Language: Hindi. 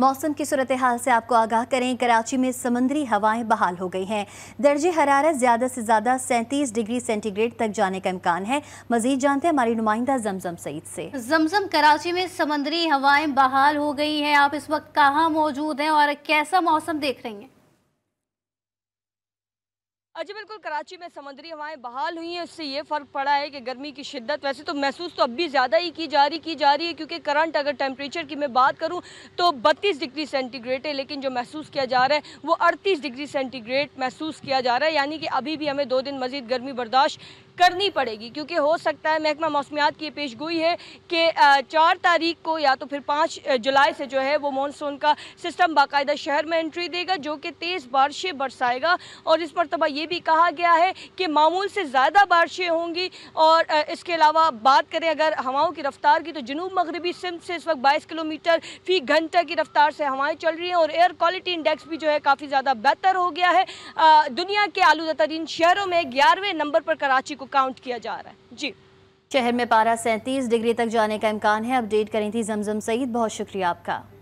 मौसम की सूरत हाल से आपको आगाह करें कराची में समंदरी हवाएं बहाल हो गई हैं दर्ज हरारत ज़्यादा से ज़्यादा सैंतीस डिग्री सेंटीग्रेड तक जाने का इम्कान है मजीद जानते हैं हमारी नुमाइंदा जमजम सईद से जमजम कराची में समंदरी हवाएं बहाल हो गई हैं आप इस वक्त कहाँ मौजूद हैं और कैसा मौसम देख रही हैं अच्छा बिल्कुल कराची में समुद्री हवाएं बहाल हुई हैं उससे ये फ़र्क पड़ा है कि गर्मी की शिद्दत वैसे तो महसूस तो अब भी ज़्यादा ही की जा रही की जा रही है क्योंकि करंट अगर टेम्परेचर की मैं बात करूं तो 32 डिग्री सेंटीग्रेड है लेकिन जो महसूस किया जा रहा है वो 38 डिग्री सेंटीग्रेड महसूस किया जा रहा है यानी कि अभी भी हमें दो दिन मज़ीद गर्मी बर्दाश्त करनी पड़ेगी क्योंकि हो सकता है महकमा मौसमियात की पेश गोई है कि चार तारीख को या तो फिर पाँच जुलाई से जो है वो मानसून का सिस्टम बाकायदा शहर में एंट्री देगा जो कि तेज़ बारिशें बरसाएगा और इस मरतबा ये भी कहा गया है कि मामूल से ज़्यादा बारिशें होंगी और इसके अलावा बात करें अगर हवाओं की रफ्तार की तो जनूब मगरबी सिंध से इस वक्त बाईस किलोमीटर फी घंटा की रफ्तार से हवाएं चल रही हैं और एयर क्वालिटी इंडेक्स भी जो है काफ़ी ज़्यादा बेहतर हो गया है दुनिया के आलूदा तरीन शहरों में ग्यारहवें नंबर पर कराची को काउंट किया जा रहा है जी शहर में पारा सैंतीस डिग्री तक जाने का इम्कान है अपडेट करें थी जमजम सईद बहुत शुक्रिया आपका